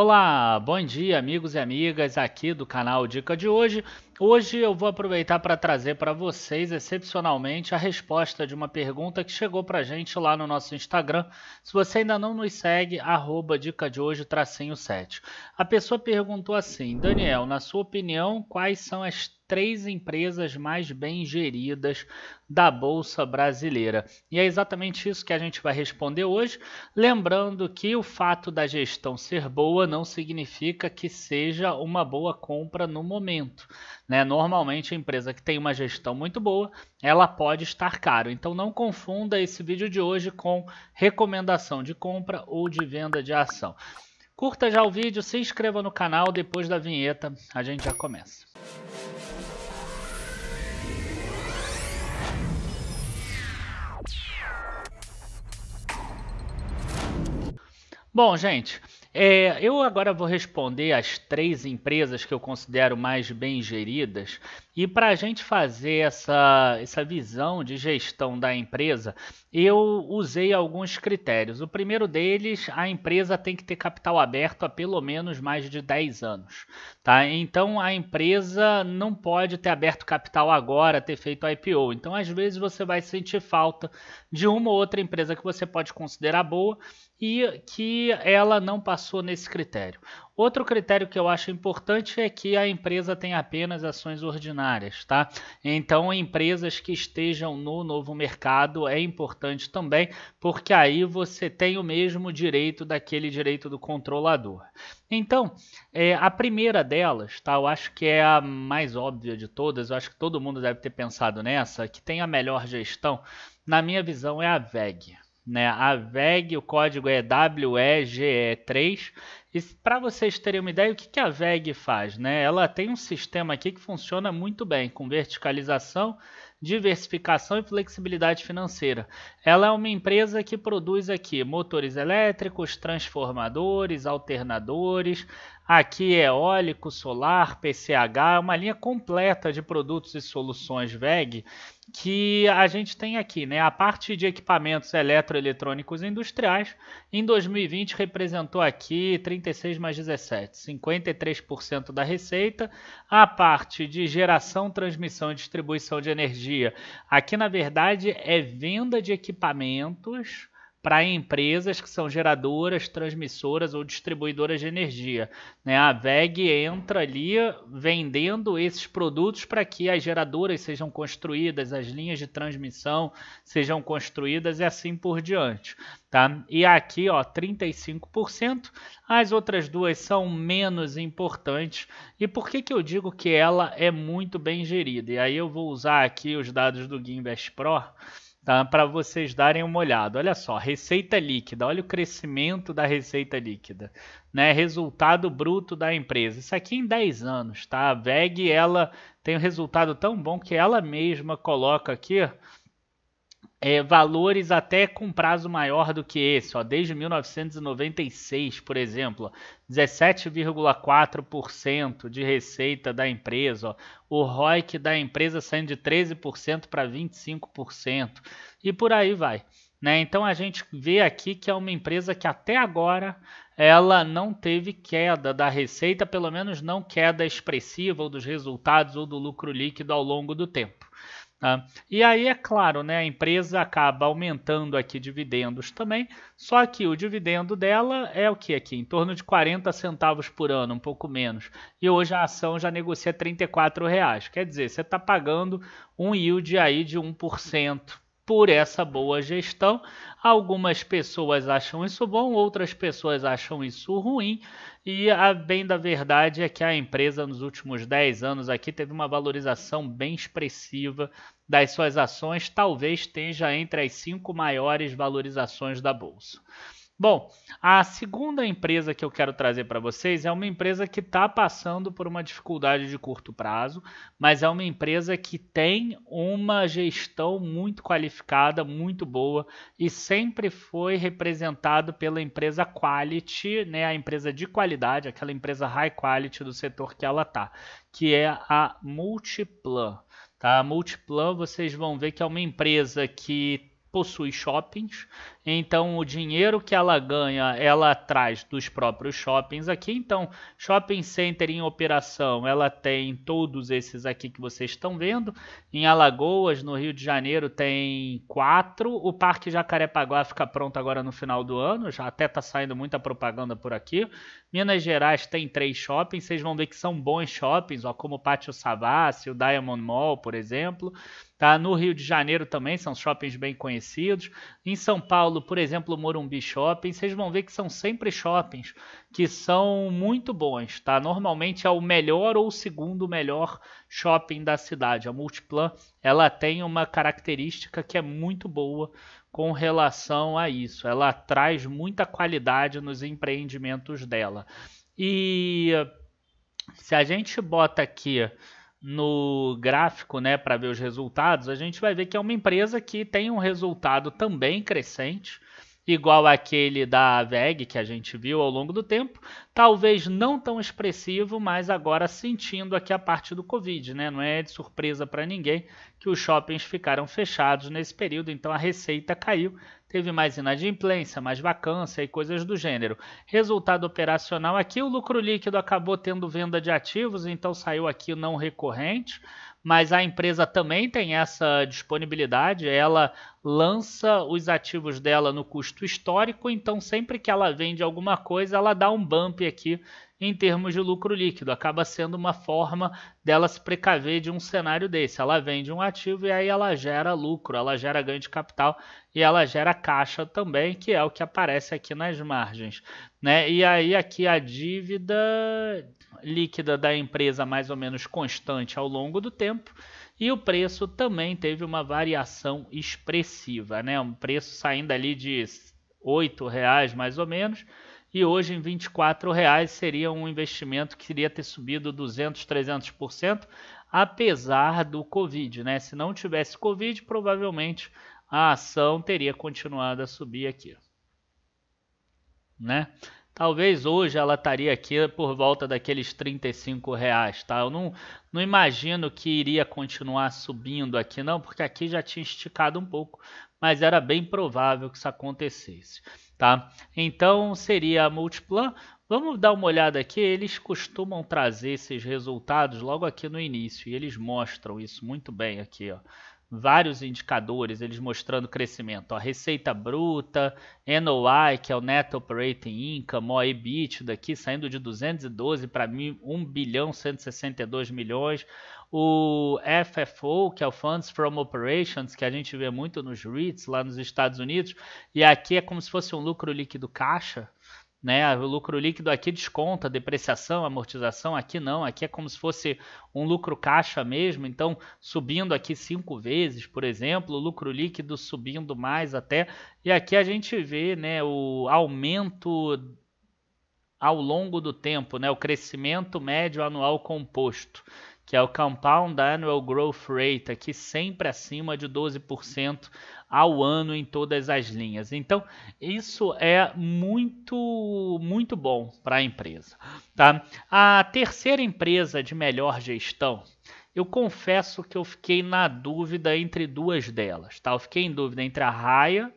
Olá, bom dia amigos e amigas aqui do canal Dica de hoje. Hoje eu vou aproveitar para trazer para vocês, excepcionalmente, a resposta de uma pergunta que chegou para a gente lá no nosso Instagram. Se você ainda não nos segue, arroba dica de hoje, tracinho 7. A pessoa perguntou assim, Daniel, na sua opinião, quais são as três empresas mais bem geridas da Bolsa Brasileira. E é exatamente isso que a gente vai responder hoje. Lembrando que o fato da gestão ser boa não significa que seja uma boa compra no momento. Né? Normalmente, a empresa que tem uma gestão muito boa, ela pode estar caro. Então, não confunda esse vídeo de hoje com recomendação de compra ou de venda de ação. Curta já o vídeo, se inscreva no canal. Depois da vinheta, a gente já começa. Bom, gente, é, eu agora vou responder as três empresas que eu considero mais bem geridas. E para a gente fazer essa, essa visão de gestão da empresa, eu usei alguns critérios. O primeiro deles, a empresa tem que ter capital aberto há pelo menos mais de 10 anos. Tá? Então a empresa não pode ter aberto capital agora, ter feito IPO. Então, às vezes, você vai sentir falta de uma ou outra empresa que você pode considerar boa e que ela não passou nesse critério. Outro critério que eu acho importante é que a empresa tem apenas ações ordinárias, tá? Então, empresas que estejam no novo mercado é importante também, porque aí você tem o mesmo direito daquele direito do controlador. Então, é, a primeira delas, tá? Eu acho que é a mais óbvia de todas, eu acho que todo mundo deve ter pensado nessa, que tem a melhor gestão, na minha visão é a VEG, né? A VEG, o código é WEGE3. E para vocês terem uma ideia, o que, que a VEG faz? Né? Ela tem um sistema aqui que funciona muito bem, com verticalização, diversificação e flexibilidade financeira. Ela é uma empresa que produz aqui motores elétricos, transformadores, alternadores, Aqui é eólico, solar, PCH, uma linha completa de produtos e soluções VEG que a gente tem aqui, né? A parte de equipamentos eletroeletrônicos industriais em 2020 representou aqui 36 mais 17, 53% da receita. A parte de geração, transmissão e distribuição de energia, aqui na verdade é venda de equipamentos para empresas que são geradoras, transmissoras ou distribuidoras de energia. Né? A VEG entra ali vendendo esses produtos para que as geradoras sejam construídas, as linhas de transmissão sejam construídas e assim por diante. Tá? E aqui, ó, 35%. As outras duas são menos importantes. E por que, que eu digo que ela é muito bem gerida? E aí eu vou usar aqui os dados do Guinvest Pro tá? para vocês darem uma olhada. Olha só, receita líquida, olha o crescimento da receita líquida, né? Resultado bruto da empresa. Isso aqui em 10 anos, tá? A VEG, ela tem um resultado tão bom que ela mesma coloca aqui, é, valores até com prazo maior do que esse, ó, desde 1996, por exemplo, 17,4% de receita da empresa, ó, o ROIC da empresa saindo de 13% para 25% e por aí vai. Né? Então a gente vê aqui que é uma empresa que até agora ela não teve queda da receita, pelo menos não queda expressiva ou dos resultados ou do lucro líquido ao longo do tempo. Tá? E aí, é claro, né, a empresa acaba aumentando aqui dividendos também, só que o dividendo dela é o que aqui? Em torno de 40 centavos por ano, um pouco menos. E hoje a ação já negocia R$ reais. Quer dizer, você está pagando um yield aí de 1% por essa boa gestão. Algumas pessoas acham isso bom, outras pessoas acham isso ruim, e a bem da verdade é que a empresa nos últimos 10 anos aqui teve uma valorização bem expressiva das suas ações, talvez esteja entre as cinco maiores valorizações da bolsa. Bom, a segunda empresa que eu quero trazer para vocês é uma empresa que está passando por uma dificuldade de curto prazo, mas é uma empresa que tem uma gestão muito qualificada, muito boa e sempre foi representado pela empresa quality, né, a empresa de qualidade, aquela empresa high quality do setor que ela tá, que é a Multiplan. Tá? A Multiplan, vocês vão ver que é uma empresa que possui shoppings, então, o dinheiro que ela ganha, ela traz dos próprios shoppings aqui. Então, shopping center em operação, ela tem todos esses aqui que vocês estão vendo. Em Alagoas, no Rio de Janeiro, tem quatro. O Parque Jacarepaguá fica pronto agora no final do ano. Já até está saindo muita propaganda por aqui. Minas Gerais tem três shoppings. Vocês vão ver que são bons shoppings, ó, como o Pátio Savassi, o Diamond Mall, por exemplo. Tá? No Rio de Janeiro também são shoppings bem conhecidos. Em São Paulo, Paulo, por exemplo, o Morumbi Shopping, vocês vão ver que são sempre shoppings que são muito bons, tá? Normalmente é o melhor ou o segundo melhor shopping da cidade. A Multiplan, ela tem uma característica que é muito boa com relação a isso. Ela traz muita qualidade nos empreendimentos dela. E se a gente bota aqui no gráfico, né, para ver os resultados, a gente vai ver que é uma empresa que tem um resultado também crescente, igual aquele da VEG que a gente viu ao longo do tempo, talvez não tão expressivo, mas agora sentindo aqui a parte do Covid, né? Não é de surpresa para ninguém que os shoppings ficaram fechados nesse período, então a receita caiu, Teve mais inadimplência, mais vacância e coisas do gênero. Resultado operacional aqui, o lucro líquido acabou tendo venda de ativos, então saiu aqui não recorrente, mas a empresa também tem essa disponibilidade, ela lança os ativos dela no custo histórico, então sempre que ela vende alguma coisa, ela dá um bump aqui em termos de lucro líquido. Acaba sendo uma forma dela se precaver de um cenário desse. Ela vende um ativo e aí ela gera lucro, ela gera ganho de capital e ela gera caixa também, que é o que aparece aqui nas margens. Né? E aí aqui a dívida líquida da empresa mais ou menos constante ao longo do tempo e o preço também teve uma variação expressiva, né? Um preço saindo ali de R$ reais mais ou menos e hoje em 24 reais seria um investimento que iria ter subido 200, 300%, apesar do Covid, né? Se não tivesse Covid, provavelmente a ação teria continuado a subir aqui, né? Talvez hoje ela estaria aqui por volta daqueles 35 reais, tá? Eu não, não imagino que iria continuar subindo aqui não, porque aqui já tinha esticado um pouco, mas era bem provável que isso acontecesse, tá? Então seria a Multiplan. Vamos dar uma olhada aqui, eles costumam trazer esses resultados logo aqui no início, e eles mostram isso muito bem aqui, ó vários indicadores, eles mostrando crescimento. a receita bruta, NOI, que é o Net Operating Income, o EBITDA aqui saindo de 212 para 1 bilhão 162 milhões. O FFO, que é o Funds From Operations, que a gente vê muito nos REITs lá nos Estados Unidos, e aqui é como se fosse um lucro líquido caixa, né? O lucro líquido aqui desconta depreciação, amortização, aqui não, aqui é como se fosse um lucro caixa mesmo, então subindo aqui cinco vezes, por exemplo, o lucro líquido subindo mais até, e aqui a gente vê né, o aumento ao longo do tempo, né, o crescimento médio anual composto que é o Compound Annual Growth Rate, aqui sempre acima de 12% ao ano em todas as linhas. Então, isso é muito, muito bom para a empresa. Tá? A terceira empresa de melhor gestão, eu confesso que eu fiquei na dúvida entre duas delas. Tá? Eu fiquei em dúvida entre a Raya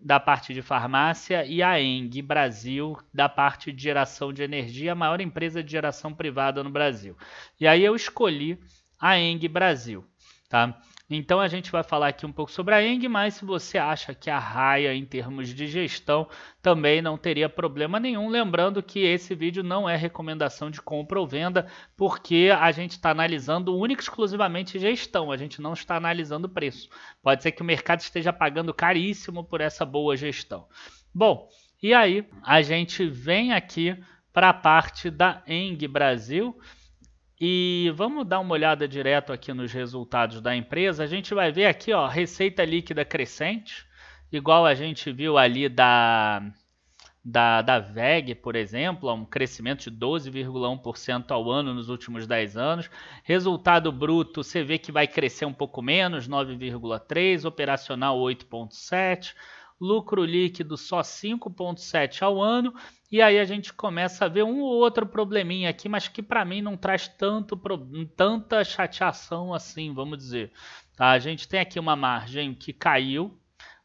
da parte de farmácia, e a ENG Brasil, da parte de geração de energia, a maior empresa de geração privada no Brasil. E aí eu escolhi a ENG Brasil, tá? Então a gente vai falar aqui um pouco sobre a Eng, mas se você acha que a Raia em termos de gestão também não teria problema nenhum, lembrando que esse vídeo não é recomendação de compra ou venda, porque a gente está analisando única e exclusivamente gestão, a gente não está analisando preço. Pode ser que o mercado esteja pagando caríssimo por essa boa gestão. Bom, e aí a gente vem aqui para a parte da Eng Brasil. E vamos dar uma olhada direto aqui nos resultados da empresa. A gente vai ver aqui, ó, receita líquida crescente, igual a gente viu ali da da, da VEG, por exemplo, um crescimento de 12,1% ao ano nos últimos 10 anos. Resultado bruto, você vê que vai crescer um pouco menos, 9,3%, operacional 8,7% lucro líquido só 5,7 ao ano. E aí a gente começa a ver um ou outro probleminha aqui, mas que para mim não traz tanto tanta chateação assim, vamos dizer. Tá? A gente tem aqui uma margem que caiu,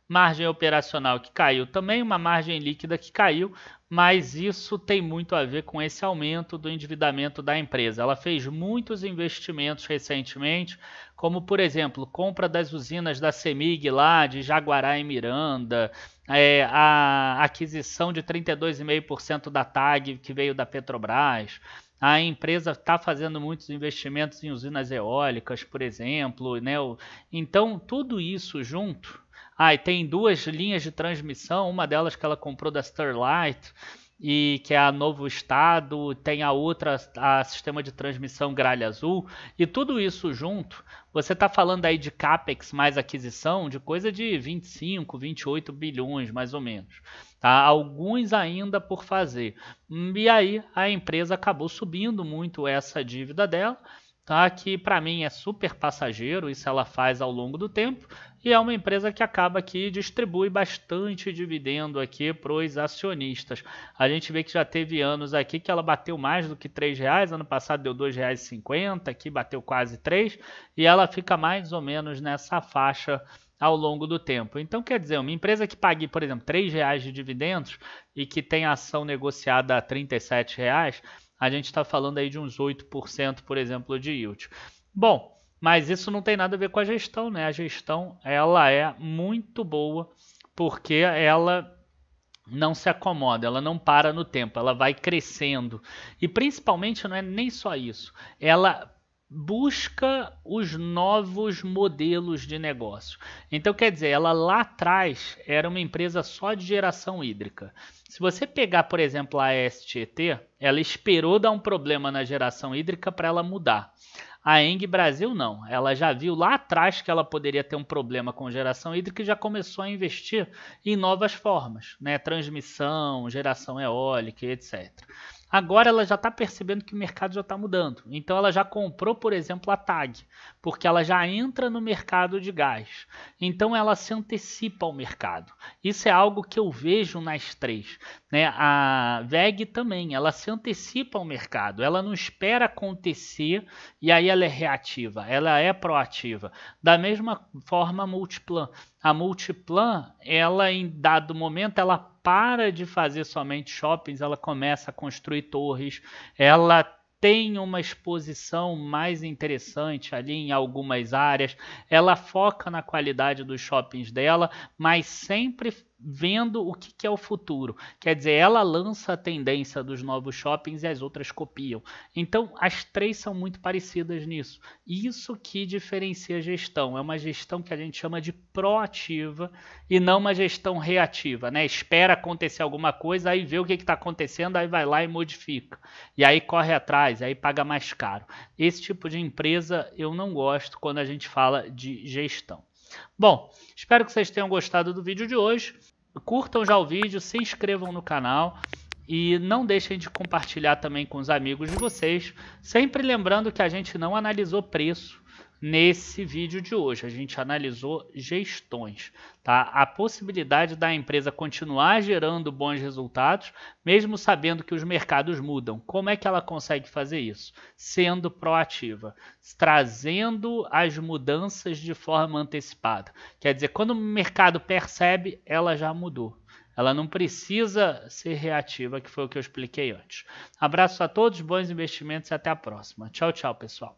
margem operacional que caiu também, uma margem líquida que caiu, mas isso tem muito a ver com esse aumento do endividamento da empresa. Ela fez muitos investimentos recentemente, como por exemplo, compra das usinas da Semig lá de Jaguará e Miranda, é, a aquisição de 32,5% da TAG que veio da Petrobras. A empresa está fazendo muitos investimentos em usinas eólicas, por exemplo. Né? Então, tudo isso junto ah, e tem duas linhas de transmissão, uma delas que ela comprou da Starlight e que é a Novo Estado, tem a outra, a sistema de transmissão Gralha Azul, e tudo isso junto, você está falando aí de CAPEX mais aquisição, de coisa de 25, 28 bilhões, mais ou menos. Tá? Alguns ainda por fazer. E aí a empresa acabou subindo muito essa dívida dela, tá? Que para mim é super passageiro, isso ela faz ao longo do tempo, e é uma empresa que acaba que distribui bastante dividendo aqui para os acionistas. A gente vê que já teve anos aqui que ela bateu mais do que R$ reais, ano passado deu R$ 2,50, aqui bateu quase três e ela fica mais ou menos nessa faixa ao longo do tempo. Então, quer dizer, uma empresa que pague, por exemplo, R$ reais de dividendos e que tem ação negociada a R$ reais a gente está falando aí de uns 8%, por exemplo, de yield. Bom, mas isso não tem nada a ver com a gestão, né? A gestão ela é muito boa porque ela não se acomoda, ela não para no tempo, ela vai crescendo. E principalmente não é nem só isso, ela busca os novos modelos de negócio. Então quer dizer, ela lá atrás era uma empresa só de geração hídrica. Se você pegar, por exemplo, a STT, ela esperou dar um problema na geração hídrica para ela mudar. A Eng Brasil não, ela já viu lá atrás que ela poderia ter um problema com geração hídrica e já começou a investir em novas formas, né? Transmissão, geração eólica, etc. Agora ela já está percebendo que o mercado já está mudando. Então ela já comprou, por exemplo, a TAG, porque ela já entra no mercado de gás. Então ela se antecipa ao mercado. Isso é algo que eu vejo nas três. Né? A VEG também, ela se antecipa ao mercado. Ela não espera acontecer e aí ela é reativa, ela é proativa. Da mesma forma, a Multiplan a Multiplan, ela em dado momento, ela para de fazer somente shoppings, ela começa a construir torres, ela tem uma exposição mais interessante ali em algumas áreas, ela foca na qualidade dos shoppings dela, mas sempre vendo o que, que, é o futuro. Quer dizer, ela lança a tendência dos novos shoppings e as outras copiam. Então, as três são muito parecidas nisso. Isso que diferencia a gestão. É uma gestão que a gente chama de proativa e não uma gestão reativa. Né? Espera acontecer alguma coisa, aí vê o que está acontecendo, aí vai lá e modifica. E aí corre atrás, aí paga mais caro. Esse tipo de empresa eu não gosto quando a gente fala de gestão. Bom, espero que vocês tenham gostado do vídeo de hoje. Curtam já o vídeo, se inscrevam no canal e não deixem de compartilhar também com os amigos de vocês. Sempre lembrando que a gente não analisou preço, nesse vídeo de hoje. A gente analisou gestões, tá? A possibilidade da empresa continuar gerando bons resultados, mesmo sabendo que os mercados mudam. Como é que ela consegue fazer isso? Sendo proativa, trazendo as mudanças de forma antecipada. Quer dizer, quando o mercado percebe, ela já mudou. Ela não precisa ser reativa, que foi o que eu expliquei antes. Abraço a todos, bons investimentos e até a próxima. Tchau, tchau, pessoal.